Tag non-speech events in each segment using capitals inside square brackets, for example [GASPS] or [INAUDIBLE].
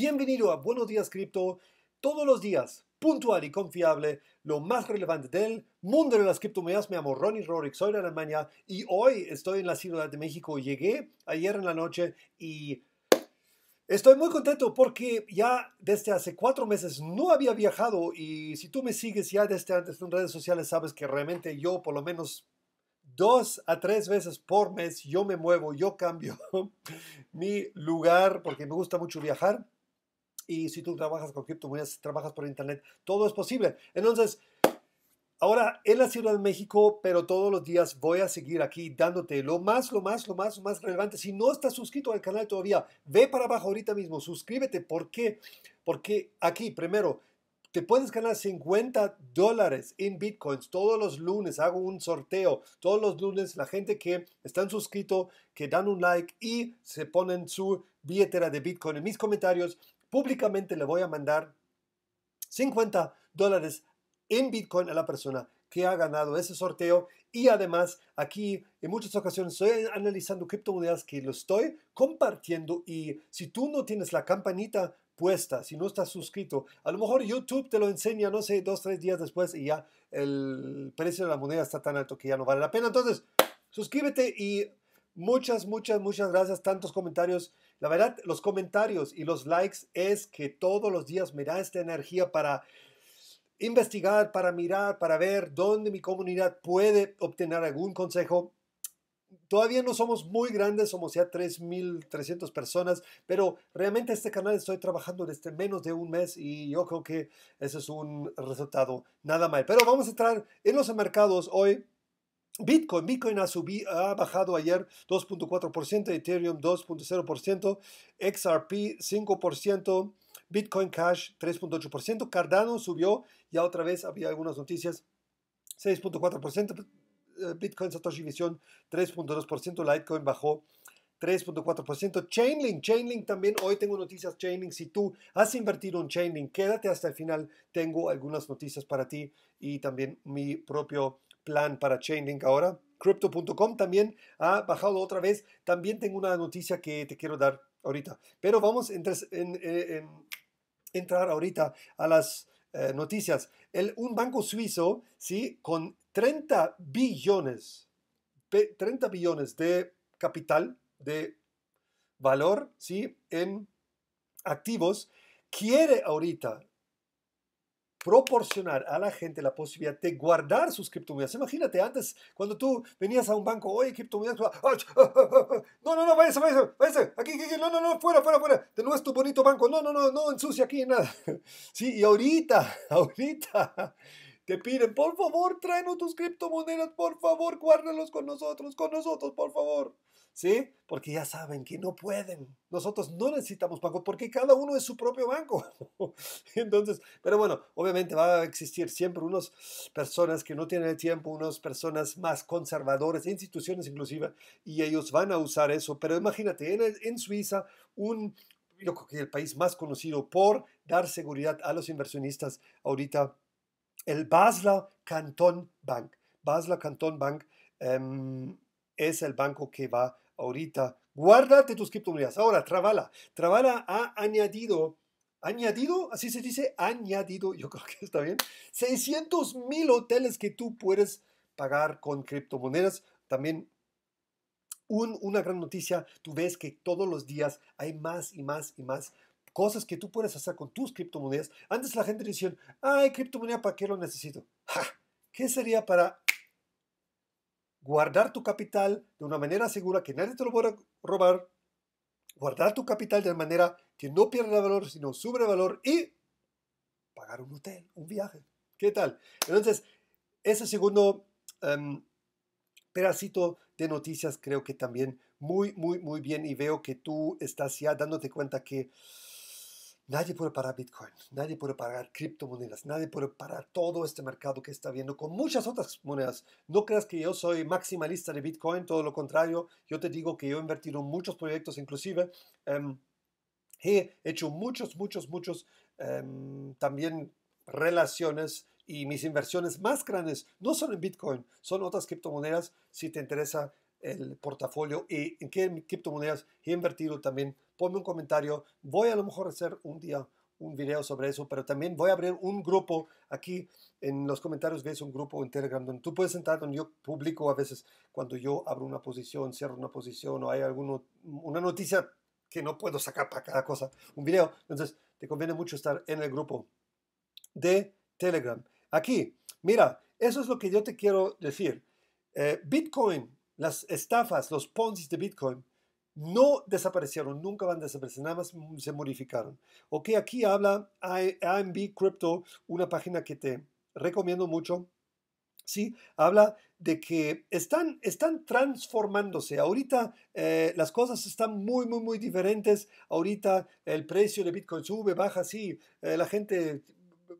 Bienvenido a Buenos Días Cripto. Todos los días, puntual y confiable, lo más relevante del mundo de las criptomonedas. Me llamo Ronnie Rorick, soy de Alemania y hoy estoy en la Ciudad de México. Llegué ayer en la noche y estoy muy contento porque ya desde hace cuatro meses no había viajado y si tú me sigues ya desde antes en redes sociales sabes que realmente yo por lo menos dos a tres veces por mes yo me muevo, yo cambio [LAUGHS] mi lugar porque me gusta mucho viajar y si tú trabajas con criptomonedas, trabajas por internet, todo es posible. Entonces, ahora en la Ciudad de México, pero todos los días voy a seguir aquí dándote lo más, lo más, lo más, lo más relevante. Si no estás suscrito al canal todavía, ve para abajo ahorita mismo, suscríbete. ¿Por qué? Porque aquí, primero, te puedes ganar 50 dólares en bitcoins todos los lunes. Hago un sorteo todos los lunes. La gente que están suscrito, que dan un like y se ponen su billetera de bitcoin en mis comentarios, públicamente le voy a mandar 50 dólares en Bitcoin a la persona que ha ganado ese sorteo. Y además, aquí en muchas ocasiones estoy analizando criptomonedas que lo estoy compartiendo. Y si tú no tienes la campanita puesta, si no estás suscrito, a lo mejor YouTube te lo enseña, no sé, dos, tres días después y ya el precio de la moneda está tan alto que ya no vale la pena. Entonces, suscríbete y muchas, muchas, muchas gracias. Tantos comentarios la verdad, los comentarios y los likes es que todos los días me da esta energía para investigar, para mirar, para ver dónde mi comunidad puede obtener algún consejo. Todavía no somos muy grandes, somos ya 3.300 personas, pero realmente este canal estoy trabajando desde menos de un mes y yo creo que ese es un resultado nada mal. Pero vamos a entrar en los mercados hoy. Bitcoin. Bitcoin ha, subido, bajado ayer 2.4%, Ethereum 2.0%, XRP 5%, Bitcoin Cash 3.8%, Cardano subió, ya otra vez había algunas noticias, 6.4%, eh, Bitcoin Satoshi Vision 3.2%, Litecoin bajó 3.4%. Chainlink, Chainlink también, hoy tengo noticias Chainlink. Si tú has invertido en Chainlink, quédate hasta el final. Tengo algunas noticias para ti y también mi propio plan para Chainlink ahora. Crypto.com también ha bajado otra vez. También tengo una noticia que te quiero dar ahorita. Pero vamos a eh, en, entrar ahorita a las eh, noticias. un banco suizo, ¿sí? Con 30 billones, 30 billones de capital, de valor, ¿sí? En activos, quiere ahorita proporcionar a la gente la posibilidad de guardar sus criptomonedas. Imagínate, antes, cuando tú venías a un banco, oye, criptomonedas, ah, ah, ah, no, no, no, váyase, váyase, váyase, aquí, aquí, no, no, no, fuera, fuera, fuera, de tu bonito banco, no, no, no, no, ensucia aquí, nada. [LAUGHS] Sí, y ahorita, [LAUGHS] ahorita te piden, por favor, tráenos tus criptomonedas, por favor, guárdalos con nosotros, con nosotros, por favor. ¿sí? Porque ya saben que no pueden. Nosotros no necesitamos banco porque cada uno es su propio banco. [LAUGHS] Entonces, pero bueno, obviamente va a existir siempre unas personas que no tienen el tiempo, unas personas más conservadores, instituciones inclusive, y ellos van a usar eso. Pero imagínate, en, Suiza, un, yo creo que el país más conocido por dar seguridad a los inversionistas ahorita, el Basler Cantón Bank. Basler Cantón Bank. Em, es el banco que va ahorita. Guárdate tus criptomonedas. Ahora, trabala trabala ha añadido, añadido, así se dice, añadido, [LAUGHS] yo creo que está bien, 600 mil hoteles que tú puedes pagar con criptomonedas. También una gran noticia, tú ves que todos los días hay más y más y más cosas que tú puedes hacer con tus criptomonedas. Antes la gente decía, ay, criptomoneda, ¿para qué lo necesito? ¿Qué sería para guardar tu capital de una manera segura que nadie te lo pueda robar, guardar tu capital de manera que no pierda valor, sino sube valor y pagar un hotel, un viaje. ¿Qué tal? Entonces, ese segundo em, pedacito de noticias creo que también muy, muy, muy bien y veo que tú estás ya dándote cuenta que Nadie puede parar Bitcoin, nadie puede parar criptomonedas, nadie puede parar todo este mercado que está viendo con muchas otras monedas. No creas que yo soy maximalista de Bitcoin, todo lo contrario, yo te digo que yo he invertido en muchos proyectos, inclusive em, he hecho muchos, muchos, muchos em, también relaciones y mis inversiones más grandes no son en Bitcoin, son otras criptomonedas. Si te interesa el portafolio y en qué criptomonedas he invertido también. Ponme un comentario. Voy a lo mejor a hacer un día un video sobre eso, pero también voy a abrir un grupo aquí en los comentarios, ves un grupo en Telegram donde tú puedes entrar, donde yo publico a veces cuando yo abro una posición, cierro una posición o hay alguna una noticia que no puedo sacar para cada cosa, un video. Entonces, te conviene mucho estar en el grupo de Telegram. Aquí, mira, eso es lo que yo te quiero decir. Eh, Bitcoin las estafas, los ponzis de Bitcoin, no desaparecieron, nunca van a desaparecer, nada más se modificaron. Ok, aquí habla AMB e, Crypto, una página que te recomiendo mucho. Sí, habla de que están, están transformándose. Ahorita eh, las cosas están muy, muy, muy diferentes. Ahorita el precio de Bitcoin sube, baja, sí. Eh, la gente mm, mm,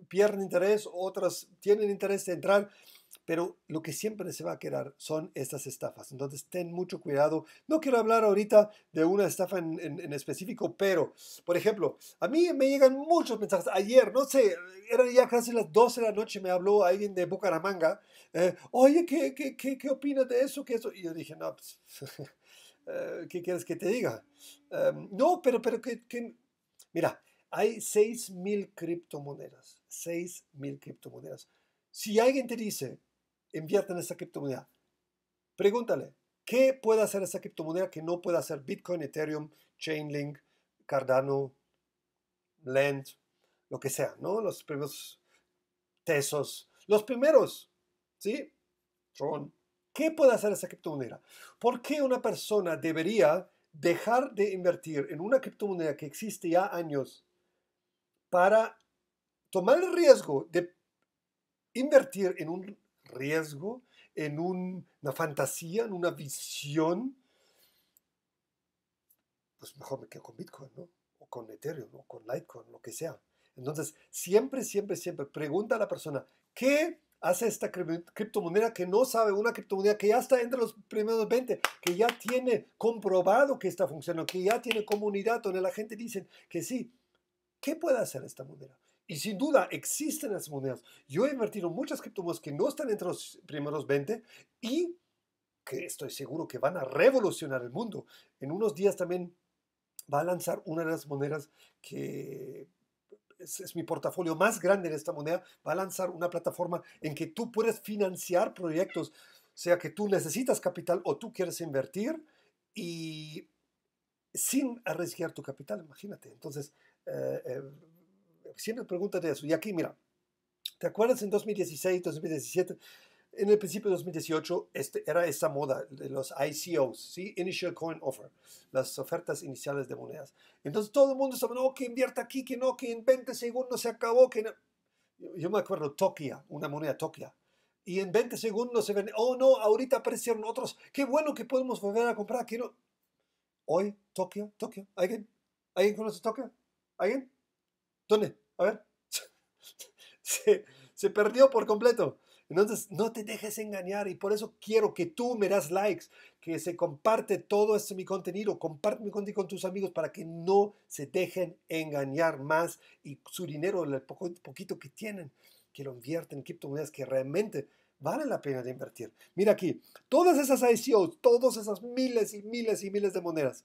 mm, pierde interés, otras tienen interés de entrar pero lo que siempre se va a quedar son estas estafas. Entonces, ten mucho cuidado. No quiero hablar ahorita de una estafa en, específico, pero, por ejemplo, a mí me llegan muchos mensajes. Ayer, no sé, eran ya casi las 12 de la noche, me habló alguien de Bucaramanga. Eh, Oye, ¿qué, qué, opinas de eso? eso? Y yo dije, no, pues, [LAUGHS] eh, ¿qué quieres que te diga? Em, no, pero, pero, que, mira, hay 6.000 criptomonedas. 6.000 criptomonedas. Si alguien te dice, invierte en esa criptomoneda. Pregúntale, ¿qué puede hacer esa criptomoneda que no puede hacer Bitcoin, Ethereum, Chainlink, Cardano, Lend, lo que sea, ¿no? Los primeros Tesos, los primeros, ¿sí? Tron. ¿Qué puede hacer esa criptomoneda? ¿Por qué una persona debería dejar de invertir en una criptomoneda que existe ya años para tomar el riesgo de invertir en un riesgo, en una fantasía, en una visión, pues mejor me quedo con Bitcoin, ¿no? O con Ethereum, o con Litecoin, lo que sea. Entonces, siempre, siempre, siempre pregunta a la persona, ¿qué hace esta criptomoneda que no sabe, una criptomoneda que ya está entre los primeros 20, que ya tiene comprobado que está funcionando, que ya tiene comunidad donde la gente dice que sí? ¿Qué puede hacer esta moneda? Y sin duda existen las monedas. Yo he invertido muchas criptomonedas que no están entre los primeros 20 y que estoy seguro que van a revolucionar el mundo. En unos días también va a lanzar una de las monedas que es, mi portafolio más grande de esta moneda, va a lanzar una plataforma en que tú puedes financiar proyectos, sea que tú necesitas capital o tú quieres invertir y sin arriesgar tu capital, imagínate. Entonces, eh, eh, siempre pregúntate eso. Y aquí, mira, ¿te acuerdas en 2016, 2017? En el principio de 2018 este, era esa moda de los ICOs, ¿sí? Initial Coin Offer, las ofertas iniciales de monedas. Entonces todo el mundo estaba, no, que invierta aquí, que no, que en 20 segundos se acabó, que no. Yo me acuerdo Tokia, una moneda Tokia, y en 20 segundos se ven, oh no, ahorita aparecieron otros, qué bueno que podemos volver a comprar, aquí no. Hoy, Tokio, Tokio, ¿alguien? ¿Alguien conoce Tokia? ¿Alguien? ¿Dónde? ver, [LAUGHS] se, perdió por completo. Entonces, no te dejes engañar y por eso quiero que tú me das likes, que se comparte todo este mi contenido, comparte mi contenido con tus amigos para que no se dejen engañar más y su dinero, el poco, poquito que tienen, que lo invierten en criptomonedas que realmente vale la pena de invertir. Mira aquí, todas esas ICOs, todas esas miles y miles y miles de monedas,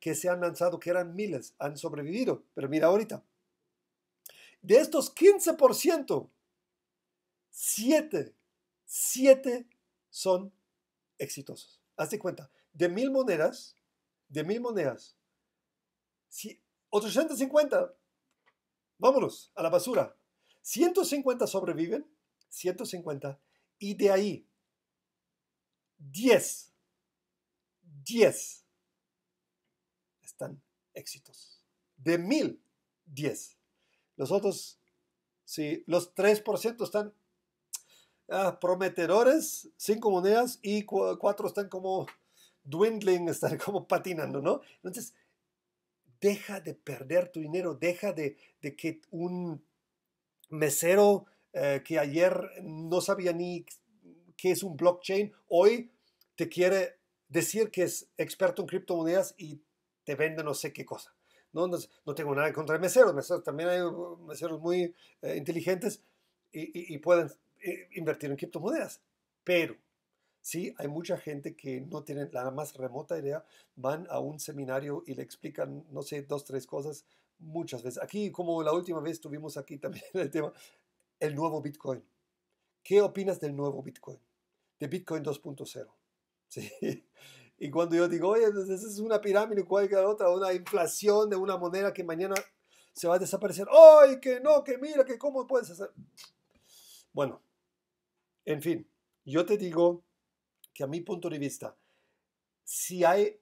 que se han lanzado, que eran miles, han sobrevivido. Pero mira ahorita, de estos 15%, 7, 7 son exitosos. Hazte cuenta, de mil monedas, de mil monedas, si 850, vámonos, a la basura. 150 sobreviven, 150, y de ahí, 10, 10 éxitos. De mil, diez. Los otros, sí, los 3% están ah, prometedores, cinco monedas y cuatro están como dwindling, [LAUGHS] están como patinando, ¿no? Entonces, deja de perder tu dinero, deja de, que un mesero eh, que ayer no sabía ni qué es un blockchain, hoy te quiere decir que es experto en criptomonedas y vende no sé qué cosa. No, no, tengo nada contra meseros, meseros, también hay uh, meseros muy eh, inteligentes y, pueden eh, invertir en criptomonedas. Pero sí, hay mucha gente que no tiene la más remota idea, van a un seminario y le explican, no sé, dos, tres cosas muchas veces. Aquí, como la última vez tuvimos aquí también el tema, el nuevo Bitcoin. ¿Qué opinas del nuevo Bitcoin? De Bitcoin 2.0. [LAUGHS] Sí. Y cuando yo digo, oye, pues, esa es una pirámide, cualquier otra, una inflación de una moneda que mañana se va a desaparecer. ¡Ay, que no, que mira, que cómo puedes hacer! Bueno, en fin, yo te digo que a mi punto de vista, si hay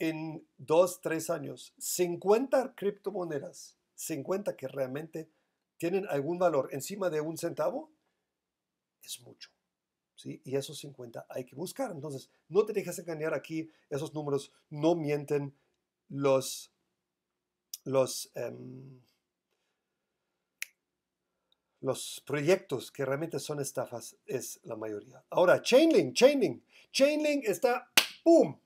en dos, tres años 50 criptomonedas, 50 que realmente tienen algún valor encima de un centavo, es mucho. ¿sí? Y esos 50 hay que buscar. Entonces, no te dejes engañar aquí, esos números no mienten los... los em, los proyectos que realmente son estafas es la mayoría. Ahora, Chainlink, Chainlink. Chainlink está, ¡boom!,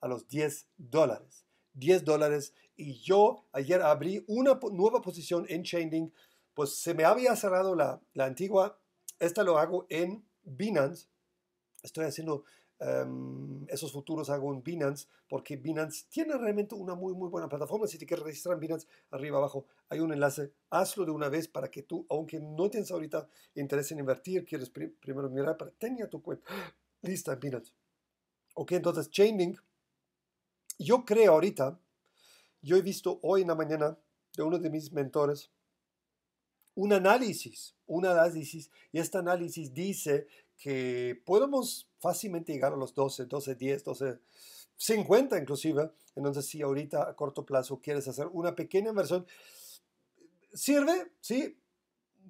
a los 10 dólares. 10 dólares. Y yo ayer abrí una nueva posición en Chainlink. Pues se me había cerrado la, la antigua. Esta lo hago en Binance, estoy haciendo em, esos futuros, hago en Binance, porque Binance tiene realmente una muy, muy buena plataforma. Si te quieres registrar en Binance, arriba abajo hay un enlace. Hazlo de una vez para que tú, aunque no tengas ahorita interés en invertir, quieres primero mirar para tener tu cuenta [GASPS] lista en Binance. Ok, entonces Chainlink, yo creo ahorita, yo he visto hoy en la mañana de uno de mis mentores, un análisis, un análisis, y este análisis dice que podemos fácilmente llegar a los 12, 12, 10, 12, 50 inclusive. Entonces, si ahorita a corto plazo quieres hacer una pequeña inversión, sirve, ¿sí?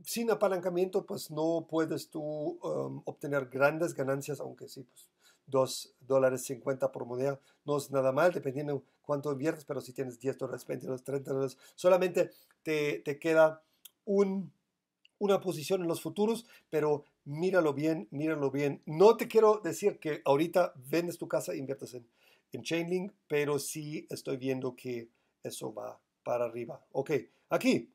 Sin apalancamiento, pues no puedes tú um, obtener grandes ganancias, aunque sí, pues 2 dólares 50 por moneda no es nada mal, dependiendo cuánto inviertes, pero si tienes 10 dólares, 20 dólares, 30 dólares, solamente te, te queda un, una posición en los futuros, pero míralo bien, míralo bien. No te quiero decir que ahorita vendes tu casa e inviertas en, en Chainlink, pero sí estoy viendo que eso va para arriba. Ok, aquí.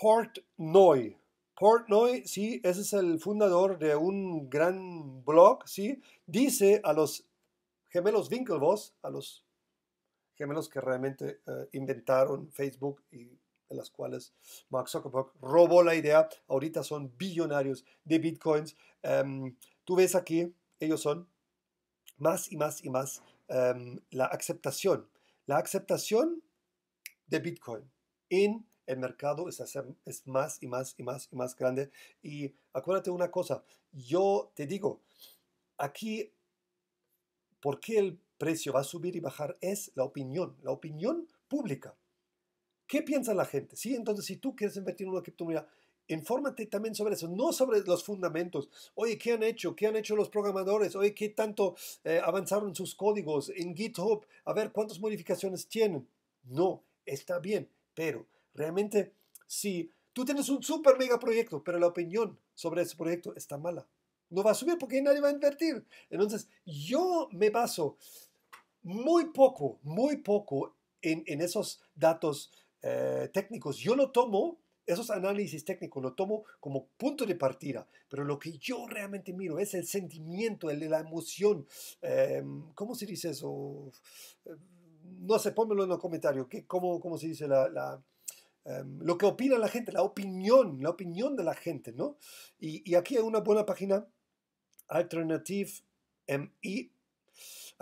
Portnoy. Portnoy, sí, ese es el fundador de un gran blog, sí, dice a los gemelos Winklevoss, a los menos que realmente eh, inventaron Facebook y de las cuales Mark Zuckerberg robó la idea. Ahorita son billonarios de bitcoins. Em, tú ves aquí, ellos son más y más y más em, la aceptación. La aceptación de bitcoin en el mercado es, es más y más y más y más grande. Y acuérdate una cosa, yo te digo, aquí, ¿por qué el precio va a subir y bajar es la opinión, la opinión pública. ¿Qué piensa la gente? Sí, entonces si tú quieres invertir en una criptomoneda, infórmate también sobre eso, no sobre los fundamentos. Oye, ¿qué han hecho? ¿Qué han hecho los programadores? Oye, ¿qué tanto eh, avanzaron sus códigos en GitHub? A ver, ¿cuántas modificaciones tienen? No, está bien, pero realmente si tú tienes un super mega proyecto, pero la opinión sobre ese proyecto está mala, no va a subir porque nadie va a invertir. Entonces, yo me baso muy poco, muy poco en, esos datos eh, técnicos. Yo lo tomo, esos análisis técnicos, lo tomo como punto de partida, pero lo que yo realmente miro es el sentimiento, el, la emoción. Em, ¿Cómo se dice eso? Em, no sé, pónmelo en los comentarios. cómo, cómo, se dice la, em, lo que opina la gente, la opinión, la opinión de la gente, ¿no? Y, aquí hay una buena página, Alternative me.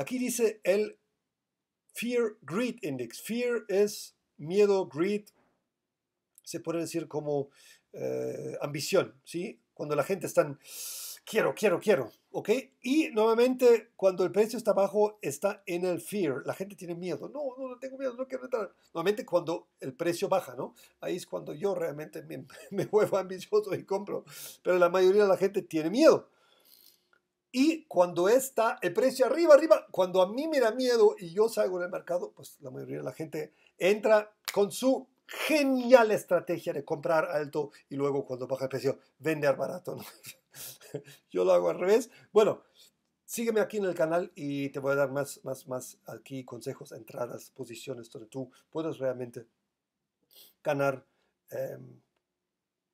Aquí dice el Fear Greed Index. Fear es miedo, greed, se puede decir como eh, ambición, ¿sí? Cuando la gente está en quiero, quiero, quiero, ¿ok? Y nuevamente, cuando el precio está bajo, está en el fear. La gente tiene miedo. No, no, tengo miedo, no quiero entrar. Nuevamente, cuando el precio baja, ¿no? Ahí es cuando yo realmente me, [LAUGHS] me vuelvo ambicioso y compro. Pero la mayoría de la gente tiene miedo. Y cuando está el precio arriba, arriba, cuando a mí me da miedo y yo salgo del mercado, pues la mayoría de la gente entra con su genial estrategia de comprar alto y luego cuando baja el precio, vender barato. [LAUGHS] yo lo hago al revés. Bueno, sígueme aquí en el canal y te voy a dar más, más, más aquí consejos, entradas, posiciones donde tú puedes realmente ganar. Em,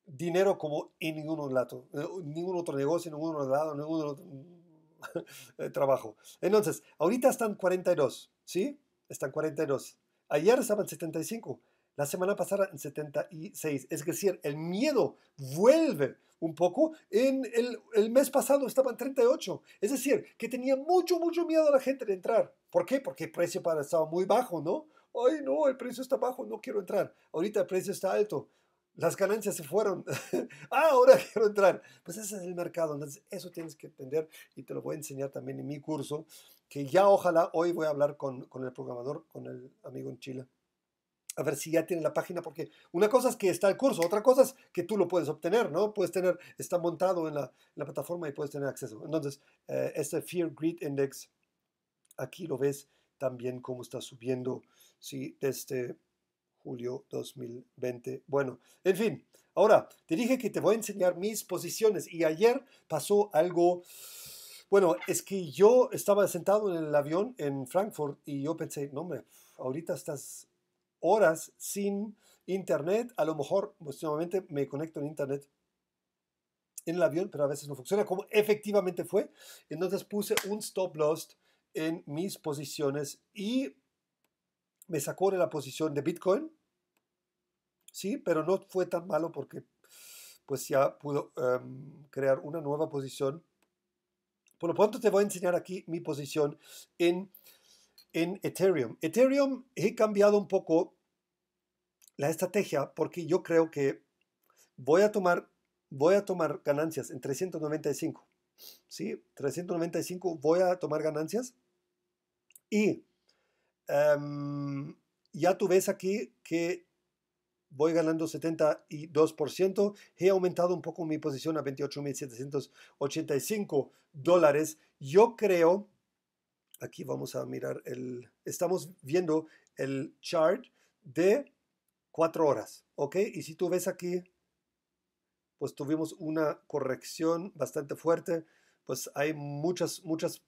dinero como en ningún lado, eh, ningún otro negocio, ningún otro lado, ningún otro [LAUGHS] eh, trabajo. Entonces, ahorita están 42, ¿sí? Están 42. Ayer estaban 75, la semana pasada en 76. Es decir, el miedo vuelve un poco. En el, el mes pasado estaban 38. Es decir, que tenía mucho, mucho miedo a la gente de entrar. ¿Por qué? Porque el precio para estaba muy bajo, ¿no? Ay, no, el precio está bajo, no quiero entrar. Ahorita el precio está alto las ganancias se fueron. [LAUGHS] ah, ahora [LAUGHS] quiero entrar. Pues ese es el mercado. Entonces, eso tienes que entender y te lo voy a enseñar también en mi curso, que ya ojalá hoy voy a hablar con, el programador, con el amigo en Chile. A ver si ya tiene la página, porque una cosa es que está el curso, otra cosa es que tú lo puedes obtener, ¿no? Puedes tener, está montado en la, plataforma y puedes tener acceso. Entonces, eh, este Fear Greed Index, aquí lo ves también cómo está subiendo, ¿sí? Desde julio 2020. Bueno, en fin, ahora te dije que te voy a enseñar mis posiciones y ayer pasó algo... Bueno, es que yo estaba sentado en el avión en Frankfurt y yo pensé, no, hombre, ahorita estas horas sin internet, a lo mejor últimamente pues, me conecto en internet en el avión, pero a veces no funciona, como efectivamente fue. Entonces puse un stop loss en mis posiciones y me sacó de la posición de Bitcoin sí, pero no fue tan malo porque pues ya pudo em, crear una nueva posición. Por lo pronto te voy a enseñar aquí mi posición en, en Ethereum. Ethereum he cambiado un poco la estrategia porque yo creo que voy a tomar, voy a tomar ganancias en 395. ¿sí? 395 voy a tomar ganancias. Y em, ya tú ves aquí que voy ganando 72%, he aumentado un poco mi posición a 28.785 dólares. Yo creo, aquí vamos a mirar el, estamos viendo el chart de 4 horas, ¿ok? Y si tú ves aquí, pues tuvimos una corrección bastante fuerte, pues hay muchas, muchas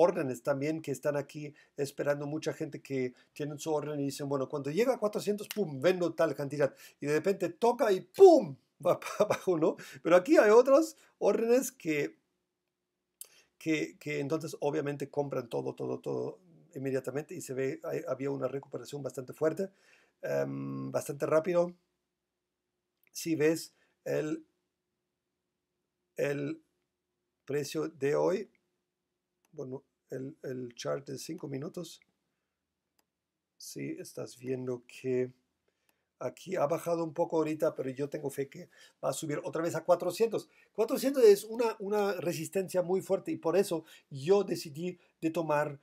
órdenes también que están aquí esperando mucha gente que tienen su orden y dicen, bueno, cuando llega a 400, pum, vendo tal cantidad. Y de repente toca y pum, [LAUGHS] va para abajo, ¿no? Pero aquí hay otros órdenes que, que, entonces obviamente compran todo, todo, todo inmediatamente y se ve, había una recuperación bastante fuerte, em, bastante rápido. Si ves el, el precio de hoy, bueno, el, chart de 5 minutos, sí estás viendo que aquí ha bajado un poco ahorita, pero yo tengo fe que va a subir otra vez a 400. 400 es una, una resistencia muy fuerte y por eso yo decidí de tomar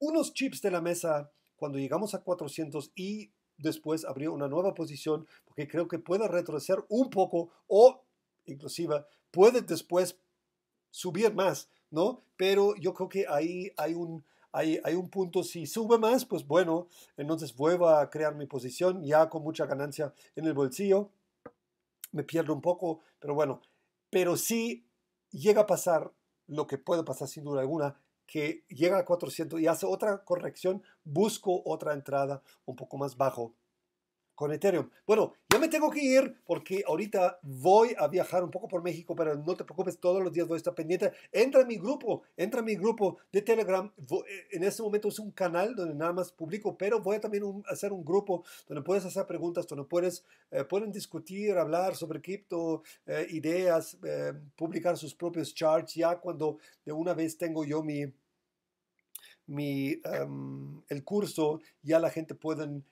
unos chips de la mesa cuando llegamos a 400 y después abrir una nueva posición porque creo que puede retroceder un poco o inclusive puede después subir más ¿no? Pero yo creo que ahí hay un, hay, un punto, si sube más, pues bueno, entonces vuelvo a crear mi posición ya con mucha ganancia en el bolsillo. Me pierdo un poco, pero bueno. Pero si llega a pasar lo que puede pasar sin duda alguna, que llega a 400 y hace otra corrección, busco otra entrada un poco más bajo con Ethereum. Bueno, yo me tengo que ir porque ahorita voy a viajar un poco por México, pero no te preocupes, todos los días voy a estar pendiente. Entra a mi grupo, entra a mi grupo de Telegram. Eh, en este momento es un canal donde nada más publico, pero voy a también hacer un grupo donde puedes hacer preguntas, donde puedes, eh, pueden discutir, hablar sobre cripto, eh, ideas, publicar sus propios charts, ya cuando de una vez tengo yo mi mi em, el curso ya la gente pueden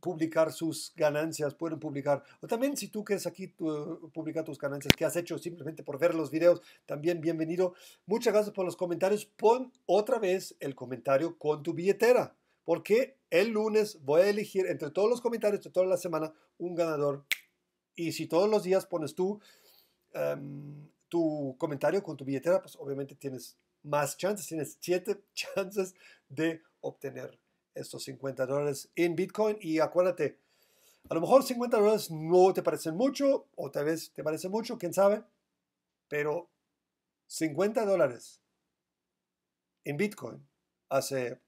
publicar sus ganancias, pueden publicar. O también si tú quieres aquí tu, eh, publicar tus ganancias que has hecho simplemente por ver los videos, también bienvenido. Muchas gracias por los comentarios. Pon otra vez el comentario con tu billetera, porque el lunes voy a elegir entre todos los comentarios de toda la semana un ganador. Y si todos los días pones tú em, tu comentario con tu billetera, pues obviamente tienes más chances, tienes siete [LAUGHS] chances de obtener estos 50 dólares en Bitcoin. Y acuérdate, a lo mejor 50 dólares no te parecen mucho, o tal vez te parece mucho, quién sabe, pero 50 dólares en Bitcoin hace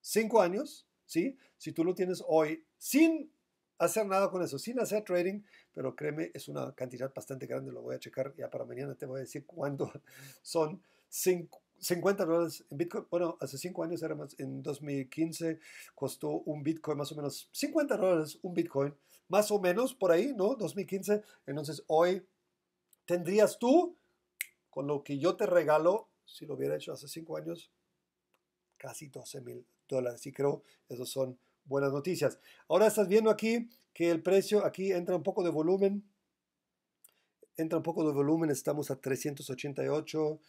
5 años, ¿sí? Si tú lo tienes hoy sin hacer nada con eso, sin hacer trading, pero créeme, es una cantidad bastante grande, lo voy a checar ya para mañana, te voy a decir cuánto [LAUGHS] son 50 50 dólares en Bitcoin. Bueno, hace 5 años, era más, en 2015, costó un Bitcoin más o menos 50 dólares un Bitcoin, más o menos por ahí, ¿no? 2015. Entonces hoy tendrías tú, con lo que yo te regalo, si lo hubiera hecho hace 5 años, casi 12 mil dólares. Y creo, esas son buenas noticias. Ahora estás viendo aquí que el precio, aquí entra un poco de volumen. Entra un poco de volumen, estamos a 388.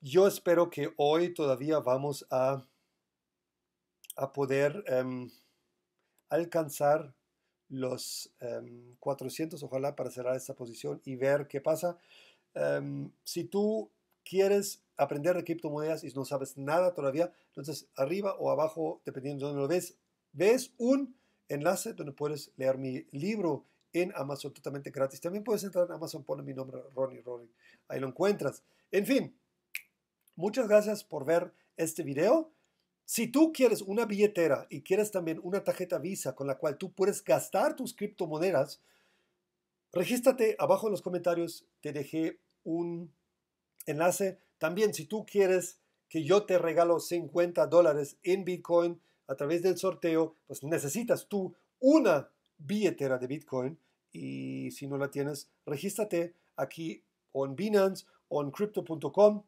Yo espero que hoy todavía vamos a, a poder em, alcanzar los 400, em, ojalá, para cerrar esta posición y ver qué pasa. Em, si tú quieres aprender de criptomonedas y no sabes nada todavía, entonces arriba o abajo, dependiendo de dónde lo ves, ves un enlace donde puedes leer mi libro en Amazon totalmente gratis. También puedes entrar en Amazon, pone mi nombre, Ronnie Ronnie. Ahí lo encuentras. En fin, Muchas gracias por ver este video. Si tú quieres una billetera y quieres también una tarjeta Visa con la cual tú puedes gastar tus criptomonedas, regístrate abajo en los comentarios. Te dejé un enlace. También si tú quieres que yo te regalo 50 dólares en Bitcoin a través del sorteo, pues necesitas tú una billetera de Bitcoin y si no la tienes, regístrate aquí en Binance o en crypto.com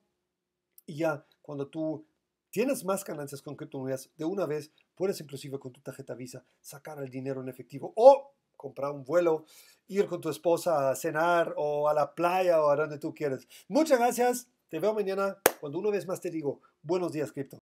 y ya cuando tú tienes más ganancias con criptomonedas de una vez, puedes inclusive con tu tarjeta Visa sacar el dinero en efectivo o comprar un vuelo, ir con tu esposa a cenar o a la playa o a donde tú quieres. Muchas gracias. Te veo mañana cuando una vez más te digo, buenos días cripto.